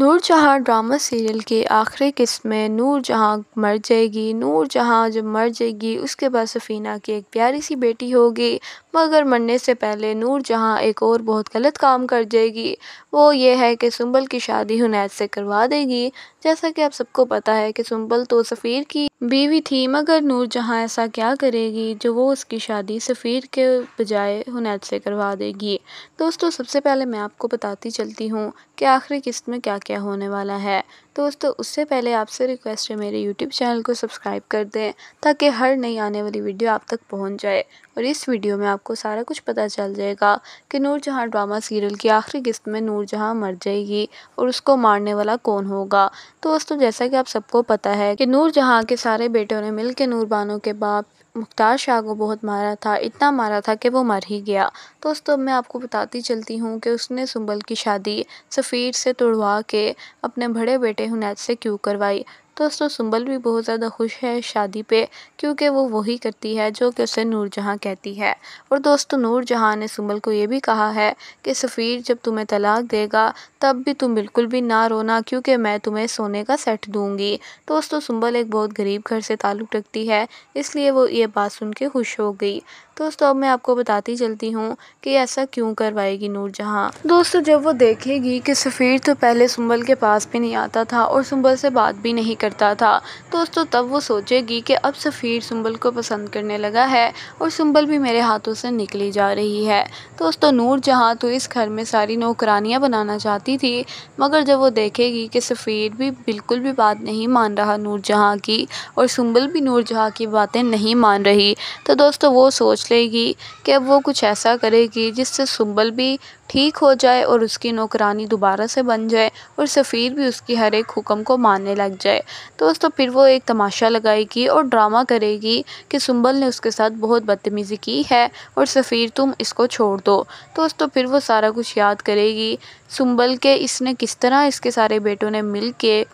नूर जहाँ drama serial के आखिरी किस्म में नूर जहाँ मर जाएगी नूर जहाँ जब मर जाएगी उसके बाद सफ़ीना की एक प्यारी सी बेटी होगी मगर मरने से पहले नूर जहाँ एक और बहुत गलत काम कर जाएगी वो ये है कि सुंबल की शादी हुनैद से करवा देगी जैसा कि आप सबको पता है कि सुंबल तो सफ़ीर की बीवी थी मगर नूर जहाँ ऐसा क्या करेगी जो वो उसकी शादी सफ़ीर के बजाय हुनैद से करवा देगी दोस्तों सबसे पहले मैं आपको बताती चलती हूँ कि आखिरी किस्त में क्या क्या होने वाला है दोस्तों उससे पहले आपसे रिक्वेस्ट है मेरे यूट्यूब चैनल को सब्सक्राइब कर दें ताकि हर नई आने वाली वीडियो आप तक पहुँच जाए और इस वीडियो में आपको सारा कुछ पता चल जाएगा कि नूरजहाँ ड्रामा सीरियल की आखिरी किस्त में जहाँ मर जाएगी और उसको मारने वाला कौन होगा तो दोस्तों जैसा कि आप सबको पता है कि नूरजहाँ के सारे बेटों ने मिलकर नूरबानो के बाप मुख्तार शाह को बहुत मारा था इतना मारा था कि वो मर ही गया दोस्तों मैं आपको बताती चलती हूँ कि उसने सुंबल की शादी सफ़ीर से तुड़वा के अपने बड़े बेटे हुनैद से क्यों करवाई दोस्तों सुंबल भी बहुत ज़्यादा खुश है शादी पे क्योंकि वो वही करती है जो कि उसे नूरजहाँ कहती है और दोस्तों नूरजहाँ ने सुंबल को ये भी कहा है कि सफ़ीर जब तुम्हें तलाक देगा तब भी तुम बिल्कुल भी ना रोना क्योंकि मैं तुम्हें सोने का सेट दूँगी दोस्तों सुंबल एक बहुत गरीब घर से ताल्लुक़ रखती है इसलिए वो ये बात सुन के खुश हो गई दोस्तों अब मैं आपको बताती चलती हूँ कि ऐसा क्यों करवाएगी नूरजहाँ दोस्तों जब वो देखेगी कि सफ़ीर तो पहले सुंबल के पास भी नहीं आता था और सुंबल से बात भी नहीं कर करता था दोस्तों तब वो सोचेगी कि अब सफ़ीर सुंबल को पसंद करने लगा है और सुंबल भी मेरे हाथों से निकली जा रही है दोस्तों नूर जहाँ तो इस घर में सारी नौकरानियाँ बनाना चाहती थी मगर जब वो देखेगी कि सफ़ीर भी बिल्कुल भी बात नहीं मान रहा नूर जहाँ की और सुंबल भी नूर जहाँ की बातें नहीं मान रही तो दोस्तों वो सोच लेगी कि अब वो कुछ ऐसा करेगी जिससे सुंबल भी ठीक हो जाए और उसकी नौकरानी दोबारा से बन जाए और सफ़ीर भी उसकी हर एक हुक्म को मानने लग जाए दोस्तों फिर वो एक तमाशा लगाएगी और ड्रामा करेगी कि सुंबल ने उसके साथ बहुत बदतमीज़ी की है और सफ़ीर तुम इसको छोड़ दो दोस्तों फिर वो सारा कुछ याद करेगी सुंबल के इसने किस तरह इसके सारे बेटों ने मिल के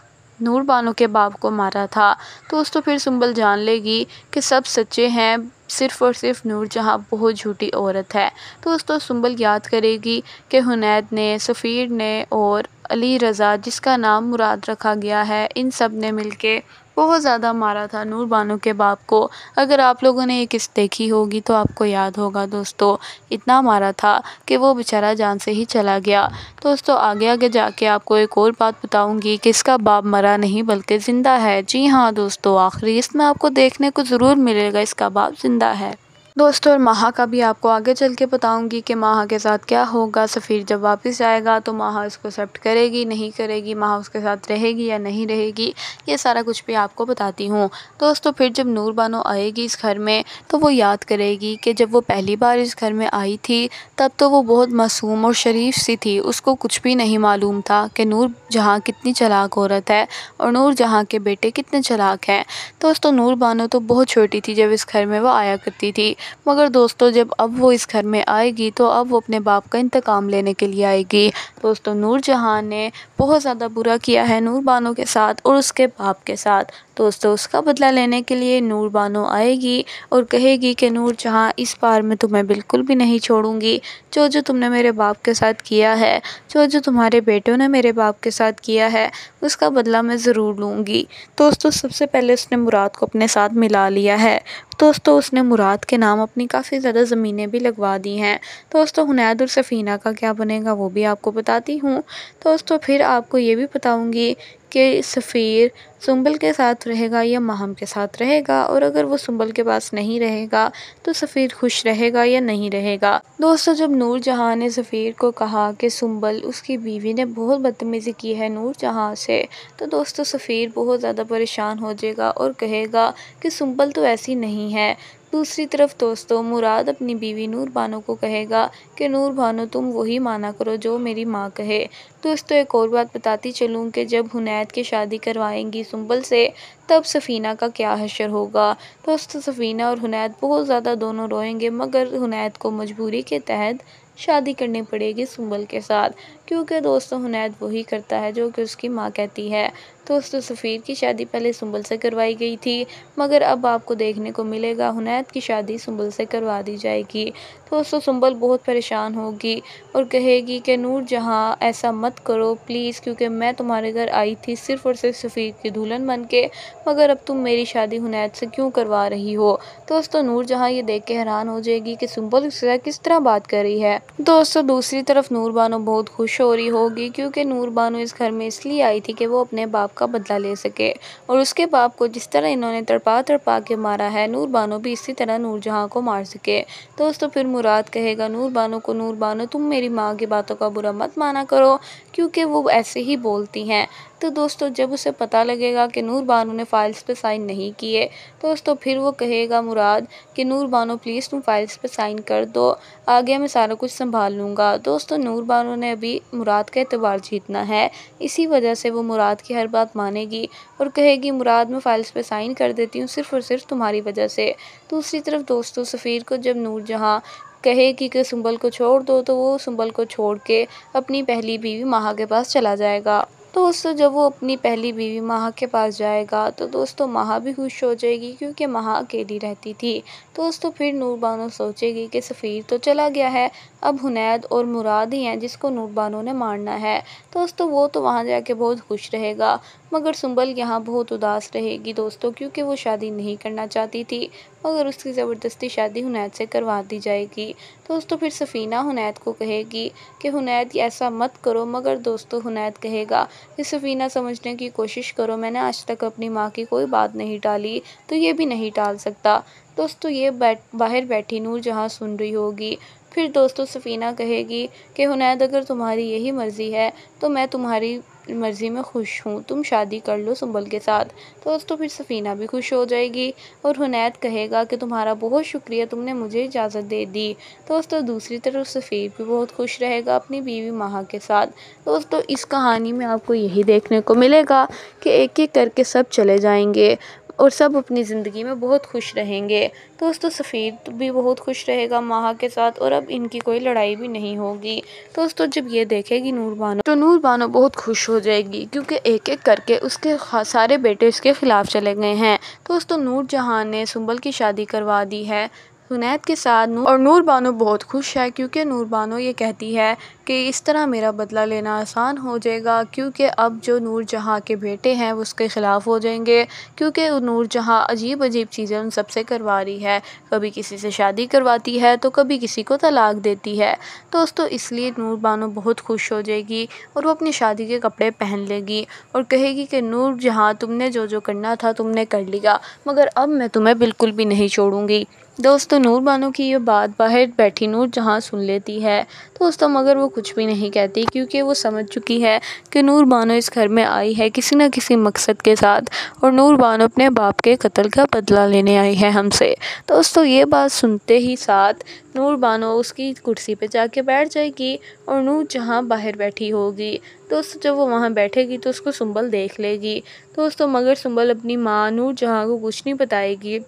नूर बानो के बाप को मारा था तो फिर सुंबल जान लेगी कि सब सच्चे हैं सिर्फ़ और सिर्फ नूर जहाँ बहुत झूठी औरत है तो दोस्तों सुंबल याद करेगी कि हुनैद ने सफ़ीर ने और अली रज़ा जिसका नाम मुराद रखा गया है इन सब ने मिलके बहुत ज़्यादा मारा था नूर बानो के बाप को अगर आप लोगों ने ये किस्त देखी होगी तो आपको याद होगा दोस्तों इतना मारा था कि वो बेचारा जान से ही चला गया दोस्तों आगे आगे जाके आपको एक और बात बताऊंगी कि इसका बाप मरा नहीं बल्कि ज़िंदा है जी हाँ दोस्तों आखिरी इसमें आपको देखने को ज़रूर मिलेगा इसका बाप ज़िंदा है दोस्तों और महा का भी आपको आगे चल के बताऊंगी कि माहा के साथ क्या होगा सफ़ीर जब वापस आएगा तो माहा उसको एक्सेप्ट करेगी नहीं करेगी माहा उसके साथ रहेगी या नहीं रहेगी ये सारा कुछ भी आपको बताती हूँ दोस्तों फिर जब नूर बानो आएगी इस घर में तो वो याद करेगी कि जब वो पहली बार इस घर में आई थी तब तो वो बहुत मासूम और शरीफ सी थी उसको कुछ भी नहीं मालूम था कि नूर जहाँ कितनी चलाक औरत है और नूर जहाँ के बेटे कितने चलाक हैं दोस्तों नूर बानो तो बहुत छोटी थी जब इस घर में वो आया करती थी मगर दोस्तों जब अब वो इस घर में आएगी तो अब वो अपने बाप का इंतकाम लेने के लिए आएगी दोस्तों नूर जहाँ ने बहुत ज़्यादा बुरा किया है नूर बानो के साथ और उसके बाप के साथ दोस्तों उसका बदला लेने के लिए नूर बानो आएगी और कहेगी कि नूर जहाँ इस बार तो मैं तुम्हें बिल्कुल भी नहीं छोड़ूंगी जो जो तुमने मेरे बाप के साथ किया है जो जो तुम्हारे बेटों ने मेरे बाप के साथ किया है उसका बदला मैं ज़रूर लूँगी दोस्तों सबसे पहले उसने मुराद को अपने साथ मिला लिया है दोस्तों उसने मुराद के नाम अपनी काफ़ी ज़्यादा ज़मीनें भी लगवा दी हैं दोस्तों हुनैद और सफ़ीना का क्या बनेगा वो भी आपको बताती हूँ दोस्तों फिर आपको ये भी बताऊँगी के सफ़ीर सुंबल के साथ रहेगा या माहम के साथ रहेगा और अगर वो सुंबल के पास नहीं रहेगा तो सफ़ीर खुश रहेगा या नहीं रहेगा दोस्तों जब नूर जहाँ ने सफ़ीर को कहा कि सुंबल उसकी बीवी ने बहुत बदतमीज़ी की है नूर जहाँ से तो दोस्तों सफीर बहुत ज़्यादा परेशान हो जाएगा और कहेगा कि सुंबल तो ऐसी नहीं है दूसरी तरफ दोस्तों मुराद अपनी बीवी नूर बानो को कहेगा कि नूर बानो तुम वही माना करो जो मेरी माँ कहे दोस्तों एक और बात बताती चलूँ कि जब हुनैद की शादी करवाएंगी सुंबल से तब सफ़ीना का क्या हशर होगा दोस्तों सफ़ीना और हुनैद बहुत ज़्यादा दोनों रोएंगे मगर हुनैद को मजबूरी के तहत शादी करनी पड़ेगी सुंबल के साथ क्योंकि दोस्तों हुनैद वही करता है जो कि उसकी माँ कहती है दोस्तों सफ़ीर की शादी पहले सुंबल से करवाई गई थी मगर अब आपको देखने को मिलेगा हुनैद की शादी सुंबल से करवा दी जाएगी दोस्तों सुंबल बहुत परेशान होगी और कहेगी कि नूर जहाँ ऐसा मत करो प्लीज़ क्योंकि मैं तुम्हारे घर आई थी सिर्फ़ और सिर्फ सफ़ीर की दुल्हन बन के मगर अब तुम मेरी शादी हुनैद से क्यों करवा रही हो दोस्तों नूर जहाँ ये देख के हैरान हो जाएगी कि सुंबल किस तरह बात कर रही है दोस्तों दूसरी तरफ नूर बानो बहुत खुश हो रही होगी क्योंकि नूर बानो इस घर में इसलिए आई थी कि वो अपने बाप का बदला ले सके और उसके बाप को जिस तरह इन्होंने तड़पा तड़पा के मारा है नूर बानो भी इसी तरह नूर जहाँ को मार सके दोस्तों फिर मुराद कहेगा नूर बानो को नूर बानो तुम मेरी माँ की बातों का बुरा मत माना करो क्योंकि वो ऐसे ही बोलती हैं तो दोस्तों जब उसे पता लगेगा कि नूर बानो ने फाइल्स पे साइन नहीं किए दोस्तों फिर वो कहेगा मुराद कि नूर बानो प्लीज़ तुम फाइल्स पे साइन कर दो आगे मैं सारा कुछ संभाल लूँगा दोस्तों नूर बानो ने अभी मुराद का एतबार जीतना है इसी वजह से वो मुराद की हर बात मानेगी और कहेगी मुराद मैं फ़ाइल्स पर साइन कर देती हूँ सिर्फ़ और सिर्फ तुम्हारी वजह से दूसरी तरफ दोस्तों सफ़ीर को जब नूर जहाँ कहेगी कि सुंबल को छोड़ दो तो वो सुंबल को छोड़ के अपनी पहली बीवी माह के पास चला जाएगा तो दोस्तों जब वो अपनी पहली बीवी महा के पास जाएगा तो दोस्तों महा भी खुश हो जाएगी क्योंकि महा अकेली रहती थी तो दोस्तों फिर नूरबानो सोचेगी कि सफ़ीर तो चला गया है अब हुनैद और मुराद ही हैं जिसको नूरबानो ने मारना है तो दोस्तों वो तो वहाँ जाके बहुत खुश रहेगा मगर सुंबल यहाँ बहुत उदास रहेगी दोस्तों क्योंकि वो शादी नहीं करना चाहती थी मगर उसकी ज़बरदस्ती शादी हुनैद से करवा दी जाएगी तो दोस्तों फिर सफ़ीना हुनैद को कहेगी कि हुनैद ऐसा मत करो मगर दोस्तों हुनैद कहेगा इसे सफीना समझने की कोशिश करो मैंने आज तक अपनी माँ की कोई बात नहीं टाली तो ये भी नहीं टाल सकता दोस्तों तो ये बैठ बाहर बैठी नूर जहाँ सुन रही होगी फिर दोस्तों तो सफ़ीना कहेगी कि हुनैद अगर तुम्हारी यही मर्ज़ी है तो मैं तुम्हारी अपनी मर्ज़ी में खुश हूँ तुम शादी कर लो सुबल के साथ तो दोस्तों फिर सफ़ीना भी खुश हो जाएगी और हुनैद कहेगा कि तुम्हारा बहुत शुक्रिया तुमने मुझे इजाज़त दे दी दोस्तों दूसरी तरफ सफ़ीर भी बहुत खुश रहेगा अपनी बीवी माह के साथ दोस्तों इस कहानी में आपको यही देखने को मिलेगा कि एक एक करके सब चले जाएंगे और सब अपनी ज़िंदगी में बहुत खुश रहेंगे दोस्तों सफ़ीद भी बहुत खुश रहेगा माह के साथ और अब इनकी कोई लड़ाई भी नहीं होगी दोस्तों जब ये देखेगी नूर बानो तो नूर बानो बहुत खुश हो जाएगी क्योंकि एक एक करके उसके सारे बेटे उसके ख़िलाफ़ चले गए हैं दोस्तों नूर जहाँ ने सुंबल की शादी करवा दी है हुनैद के साथ नूर और नूर बानो बहुत खुश है क्योंकि नूर बानो ये कहती है कि इस तरह मेरा बदला लेना आसान हो जाएगा क्योंकि अब जो नूर जहाँ के बेटे हैं वो उसके ख़िलाफ़ हो जाएंगे क्योंकि नूर जहाँ अजीब अजीब चीज़ें उन सबसे करवा रही है कभी किसी से शादी करवाती है तो कभी किसी को तलाक देती है दोस्तों इसलिए नूर बानो बहुत खुश हो जाएगी और वो अपनी शादी के कपड़े पहन लेगी और कहेगी कि नूर जहाँ तुमने जो जो करना था तुमने कर लिया मगर अब मैं तुम्हें बिल्कुल भी नहीं छोड़ूंगी दोस्तों नूर बानो की ये बात बाहर बैठी नूर जहाँ सुन लेती है दोस्तों मगर वो कुछ भी नहीं कहती क्योंकि वो समझ चुकी है कि नूर बानो इस घर में आई है किसी न किसी मकसद के साथ और नूर बानो अपने बाप के कत्ल का बदला लेने आई है हमसे दोस्तों ये बात सुनते ही साथ नूर बानो उसकी कुर्सी पे जाके बैठ जाएगी और नूर जहाँ बाहर बैठी होगी दोस्तों जब वो वहाँ बैठेगी तो उसको सुंबल देख लेगी दोस्तों मगर सुंबल अपनी माँ नूर जहाँ को कुछ नहीं बताएगी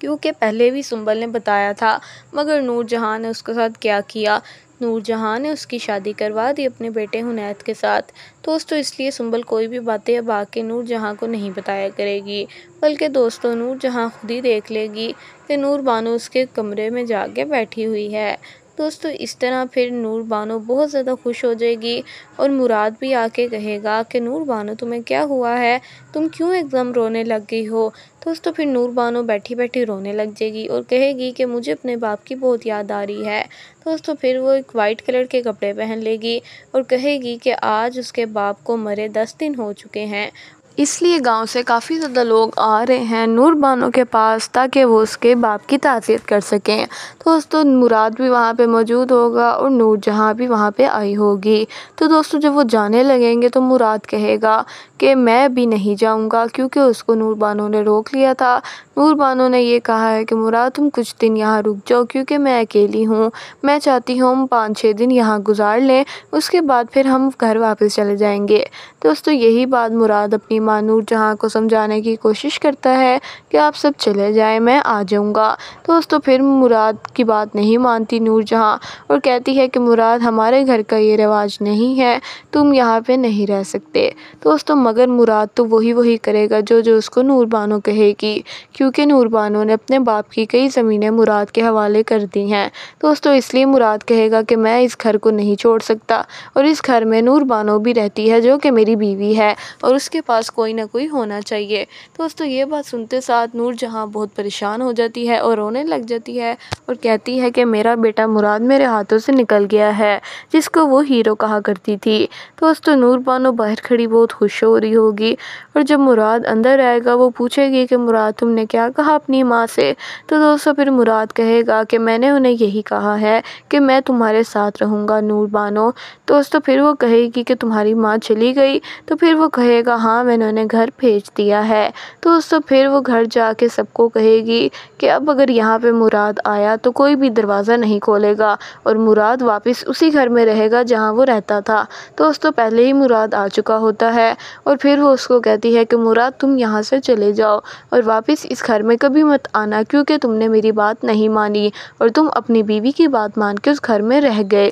क्योंकि पहले भी सुंबल ने बताया था मगर नूरजहाँ ने उसके साथ क्या किया नूरजहाँ ने उसकी शादी करवा दी अपने बेटे हुनैद के साथ दोस्तों इसलिए सुंबल कोई भी बातें अब आके नूरजहाँ को नहीं बताया करेगी बल्कि दोस्तों नूरजहाँ खुद ही देख लेगी कि नूर बानो उसके कमरे में जाके बैठी हुई है दोस्तों इस तरह फिर नूर बानो बहुत ज़्यादा खुश हो जाएगी और मुराद भी आके कहेगा कि नूर बानो तुम्हें क्या हुआ है तुम क्यों एकदम रोने लग गई हो दोस्तों फिर नूर बानो बैठी बैठी रोने लग जाएगी और कहेगी कि मुझे अपने बाप की बहुत याद आ रही है दोस्तों फिर वो एक वाइट कलर के कपड़े पहन लेगी और कहेगी कि आज उसके बाप को मरे दस दिन हो चुके हैं इसलिए गांव से काफ़ी ज़्यादा लोग आ रहे हैं नूर बानो के पास ताकि वो उसके बाप की तासीत कर सकें तो दोस्तों मुराद भी वहाँ पे मौजूद होगा और नूर जहाँ भी वहाँ पे आई होगी तो दोस्तों जब वो जाने लगेंगे तो मुराद कहेगा कि मैं भी नहीं जाऊँगा क्योंकि उसको नूर बानो ने रोक लिया था नूर बानो ने यह कहा है कि मुराद तुम कुछ दिन यहाँ रुक जाओ क्योंकि मैं अकेली हूँ मैं चाहती हूँ हम पाँच छः दिन यहाँ गुजार लें उसके बाद फिर हम घर वापस चले जाएँगे दोस्तों यही बात मुराद अपनी रीमा नूर जहाँ को समझाने की कोशिश करता है कि आप सब चले जाएं मैं आ जाऊँगा दोस्तों फिर मुराद की बात नहीं मानती नूर जहाँ और कहती है कि मुराद हमारे घर का ये रिवाज नहीं है तुम यहाँ पे नहीं रह सकते दोस्तों मगर मुराद तो वही वही करेगा जो जो उसको नूरबानो कहेगी क्योंकि नूरबानो ने अपने बाप की कई ज़मीनें मुराद के हवाले कर दी हैं दोस्तों इसलिए मुराद कहेगा कि मैं इस घर को नहीं छोड़ सकता और इस घर में नूरबानो भी रहती है जो कि मेरी बीवी है और उसके पास कोई ना कोई होना चाहिए तो दोस्तों ये बात सुनते साथ नूर जहाँ बहुत परेशान हो जाती है और रोने लग जाती है और कहती है कि मेरा बेटा मुराद मेरे हाथों से निकल गया है जिसको वो हीरो कहा करती थी तो दोस्तों नूर बानो बाहर खड़ी बहुत खुश हो रही होगी और जब मुराद अंदर आएगा वो पूछेगी कि मुराद तुमने क्या कहा अपनी माँ से तो दोस्तों फिर मुराद कहेगा कि मैंने उन्हें यही कहा है कि मैं तुम्हारे साथ रहूँगा नूर बानो तो दोस्तों फिर वो कहेगी कि तुम्हारी माँ चली गई तो फिर वो कहेगा हाँ मैंने इन्होंने घर भेज दिया है तो उस फिर वो घर जा के सबको कहेगी कि अब अगर यहाँ पे मुराद आया तो कोई भी दरवाज़ा नहीं खोलेगा और मुराद वापस उसी घर में रहेगा जहाँ वो रहता था तो उस तो पहले ही मुराद आ चुका होता है और फिर वो उसको कहती है कि मुराद तुम यहाँ से चले जाओ और वापस इस घर में कभी मत आना क्योंकि तुमने मेरी बात नहीं मानी और तुम अपनी बीवी की बात मान के उस घर में रह गए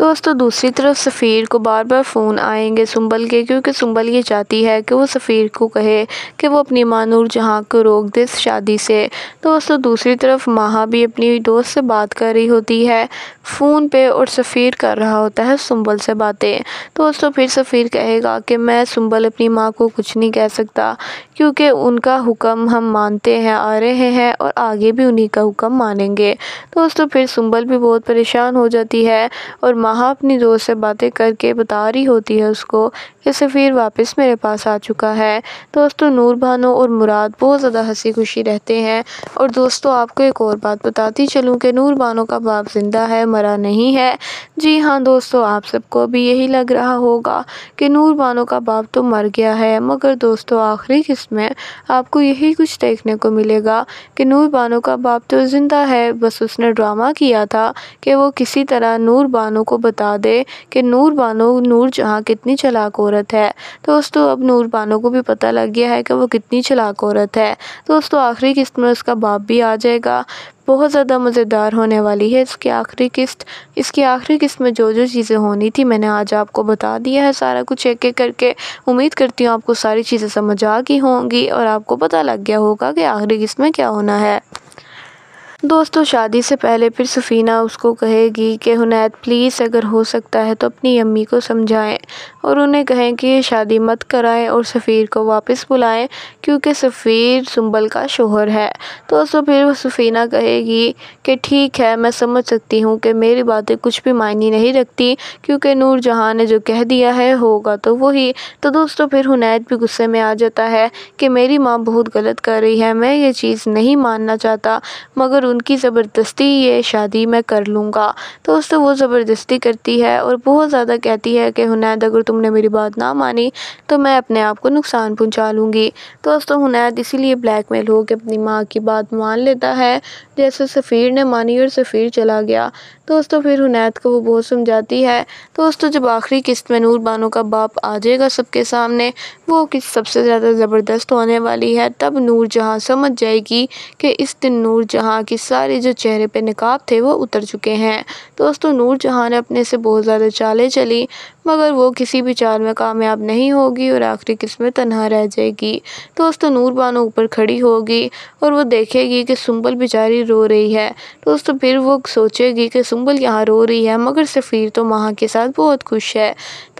दोस्तों दूसरी तरफ सफ़ीर को बार बार फ़ोन आएंगे सुंबल के क्योंकि सुंबल ये चाहती है कि वो सफ़ीर को कहे कि वो अपनी माँ नूर जहाँ को रोक दे शादी से दोस्तों दूसरी तरफ माहा भी अपनी दोस्त से बात कर रही होती है फ़ोन पे और सफ़ीर कर रहा होता है सुंबल से बातें दोस्तों फिर सफ़ीर कहेगा कि मैं सुंबल अपनी माँ को कुछ नहीं कह सकता क्योंकि उनका हुक्म हम मानते हैं आ रहे हैं और आगे भी उन्हीं का हुक्म मानेंगे दोस्तों फिर सुंबल भी बहुत परेशान हो जाती है और वहाँ अपनी दोस्त से बातें करके बता रही होती है उसको कि सफ़ीर वापस मेरे पास आ चुका है दोस्तों नूर भानो और मुराद बहुत ज़्यादा हंसी खुशी रहते हैं और दोस्तों आपको एक और बात बताती चलूँ कि नूर बानो का बाप ज़िंदा है मरा नहीं है जी हाँ दोस्तों आप सबको भी यही लग रहा होगा कि नूर बानो का बाप तो मर गया है मगर दोस्तों आखिरी में आपको यही कुछ देखने को मिलेगा कि नूर बानो का बाप तो ज़िंदा है बस उसने ड्रामा किया था कि वो किसी तरह नूर बानो को बता दे कि नूर बानो नूर जहाँ कितनी चलाक औरत है दोस्तों अब नूर बानो को भी पता लग गया है कि वो कितनी चलाक औरत है दोस्तों आखिरी किस्त में उसका बाप भी आ जाएगा बहुत ज़्यादा मज़ेदार होने वाली है इसकी आखिरी किस्त इसकी आखिरी किस्त में जो जो चीज़ें होनी थी मैंने आज आपको बता दिया है सारा कुछ एक एक करके उम्मीद करती हूँ आपको सारी चीज़ें समझ आ गई होंगी और आपको पता लग गया होगा कि आखिरी किस्त में क्या होना है दोस्तों शादी से पहले फिर सफ़ीना उसको कहेगी कि हुनैद प्लीज़ अगर हो सकता है तो अपनी अम्मी को समझाएं और उन्हें कहें कि ये शादी मत कराएं और सफ़ीर को वापस बुलाएं क्योंकि सफ़ीर सुंबल का शोहर है दोस्तों फिर वो सफ़ीना कहेगी कि ठीक है मैं समझ सकती हूँ कि मेरी बातें कुछ भी मायने नहीं रखती क्योंकि नूर जहाँ ने जो कह दिया है होगा तो वही तो दोस्तों फिर हुनैद भी गुस्से में आ जाता है कि मेरी माँ बहुत गलत कर रही है मैं ये चीज़ नहीं मानना चाहता मगर उनकी ज़बरदस्ती ये शादी मैं कर लूँगा तो उससे वो ज़बरदस्ती करती है और बहुत ज़्यादा कहती है कि हुनैद अगर तुमने मेरी बात ना मानी तो मैं अपने आप को नुकसान पहुँचा लूँगी तो दोस्तों हुनैद इसीलिए ब्लैकमेल मेल होकर अपनी माँ की बात मान लेता है जैसे सफ़ीर ने मानी और सफ़ीर चला गया तो दोस्तों फिर हुनैद को वो बहुत समझाती है तो दोस्तों जब आखिरी किस्त में नूर बानो का बाप आ जाएगा सबके सामने वो किस्त सबसे ज़्यादा ज़बरदस्त होने वाली है तब नूर जहाँ समझ जाएगी कि इस दिन नूर जहाँ की सारे जो चेहरे पे नकाब थे वो उतर चुके हैं दोस्तों नूर जहाँ ने अपने से बहुत ज़्यादा चाले चली मगर वो किसी भी चाल में कामयाब नहीं होगी और आखिरी में तनहा रह जाएगी दोस्तों नूर बानो ऊपर खड़ी होगी और वो देखेगी कि सुंबल बेचारी रो रही है दोस्तों फिर वो सोचेगी कि सुंबल यहाँ रो रही है मगर सफ़ीर तो माह के साथ बहुत खुश है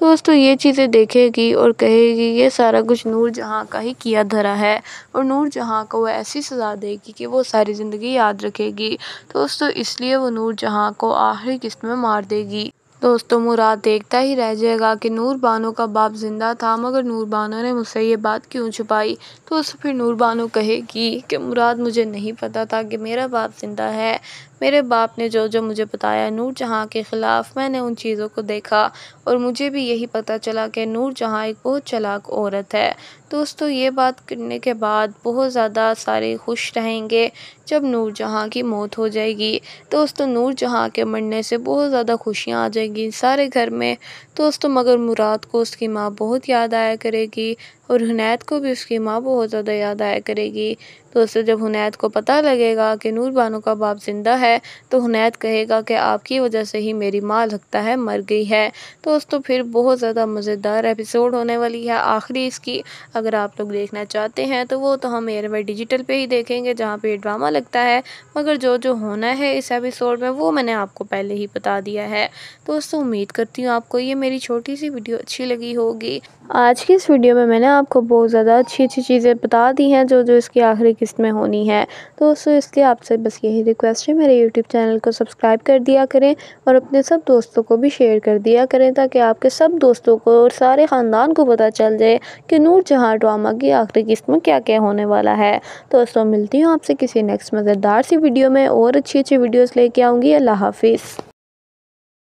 दोस्तों ये चीज़ें देखेगी और कहेगी ये सारा कुछ नूर जहाँ का ही किया धरा है और नूर जहाँ को वह ऐसी सज़ा देगी कि वो सारी ज़िंदगी याद रखेगी दोस्तों इसलिए वो नूर जहाँ को आखिरी किस्त में मार देगी दोस्तों मुराद देखता ही रह जाएगा कि नूर बानो का बाप जिंदा था मगर नूर बानो ने मुझसे ये बात क्यों छुपाई तो उस फिर नूर बानो कहेगी कि मुराद मुझे नहीं पता था कि मेरा बाप जिंदा है मेरे बाप ने जो जो मुझे बताया नूर जहाँ के ख़िलाफ़ मैंने उन चीज़ों को देखा और मुझे भी यही पता चला कि नूर जहाँ एक बहुत चलाक औरत है दोस्तों ये बात करने के बाद बहुत ज़्यादा सारे खुश रहेंगे जब नूर जहाँ की मौत हो जाएगी दोस्तों नूर जहाँ के मरने से बहुत ज़्यादा खुशियाँ आ जाएंगी सारे घर में दोस्तों मगर मुराद को उसकी माँ बहुत याद आया करेगी और हुनैद को भी उसकी माँ बहुत ज़्यादा याद आया करेगी तो उससे जब हुनैद को पता लगेगा कि नूर बानो का बाप ज़िंदा है तो हुनैद कहेगा कि आपकी वजह से ही मेरी माँ लगता है मर गई है तो उस तो फिर बहुत ज़्यादा मज़ेदार एपिसोड होने वाली है आखिरी इसकी अगर आप लोग देखना चाहते हैं तो वो तो हम एयर डिजिटल पे ही देखेंगे जहाँ पे ड्रामा लगता है मगर जो जो होना है इस एपिसोड में वो मैंने आपको पहले ही बता दिया है तो दोस्तों उम्मीद करती हूँ आपको ये मेरी छोटी सी वीडियो अच्छी लगी होगी आज की इस वीडियो में मैंने आपको बहुत ज़्यादा अच्छी अच्छी चीज़ें बता दी हैं जो जो इसकी आखिरी किस्त में होनी है तो दोस्तों इसलिए आपसे बस यही रिक्वेस्ट है मेरे यूट्यूब चैनल को सब्सक्राइब कर दिया करें और अपने सब दोस्तों को भी शेयर कर दिया करें ताकि आपके सब दोस्तों को और सारे ख़ानदान को पता चल जाए कि नूर जहाँ ड्रामा की आखिरी किस्त में क्या क्या होने वाला है तो दोस्तों मिलती हूँ आपसे किसी नेक्स्ट मज़ेदार सी वीडियो में और अच्छी अच्छी वीडियोज़ लेके आऊँगी अल्लाह हाफिज़